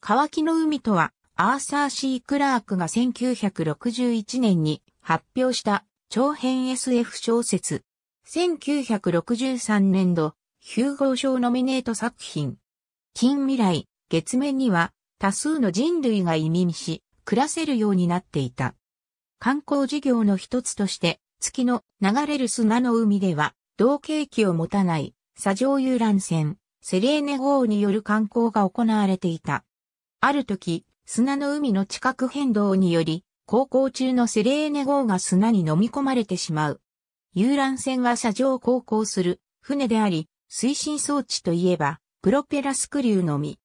乾きの海とは、アーサー・シー・クラークが1961年に発表した長編 SF 小説。1963年度、ヒューゴー賞ノミネート作品。近未来、月面には多数の人類が移民し、暮らせるようになっていた。観光事業の一つとして、月の流れる砂の海では、同景気を持たない、砂上遊覧船、セレーネ号による観光が行われていた。ある時、砂の海の地殻変動により、航行中のセレーネ号が砂に飲み込まれてしまう。遊覧船は車上航行する船であり、推進装置といえば、プロペラスクリューのみ。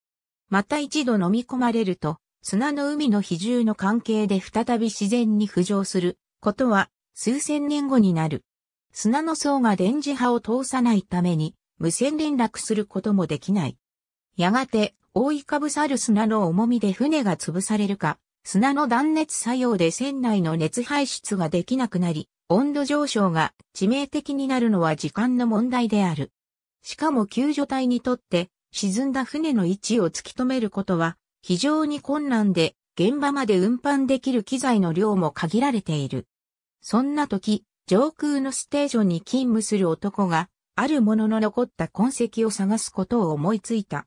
また一度飲み込まれると、砂の海の比重の関係で再び自然に浮上することは数千年後になる。砂の層が電磁波を通さないために無線連絡することもできない。やがて覆いかぶさる砂の重みで船が潰されるか、砂の断熱作用で船内の熱排出ができなくなり、温度上昇が致命的になるのは時間の問題である。しかも救助隊にとって沈んだ船の位置を突き止めることは非常に困難で現場まで運搬できる機材の量も限られている。そんな時、上空のステーションに勤務する男があるものの残った痕跡を探すことを思いついた。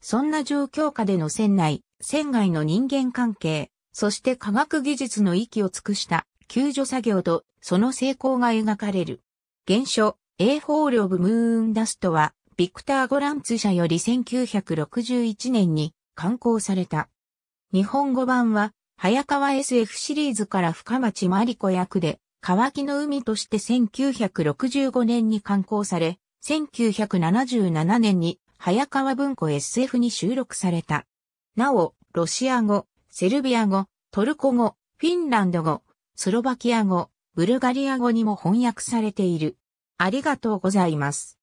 そんな状況下での船内、船外の人間関係、そして科学技術の域を尽くした救助作業とその成功が描かれる。原書、A ホールオブムーンダストは、ビクター・ゴランツ社より1961年に刊行された。日本語版は、早川 SF シリーズから深町真理子役で、乾きの海として1965年に刊行され、1977年に早川文庫 SF に収録された。なお、ロシア語、セルビア語、トルコ語、フィンランド語、スロバキア語、ブルガリア語にも翻訳されている。ありがとうございます。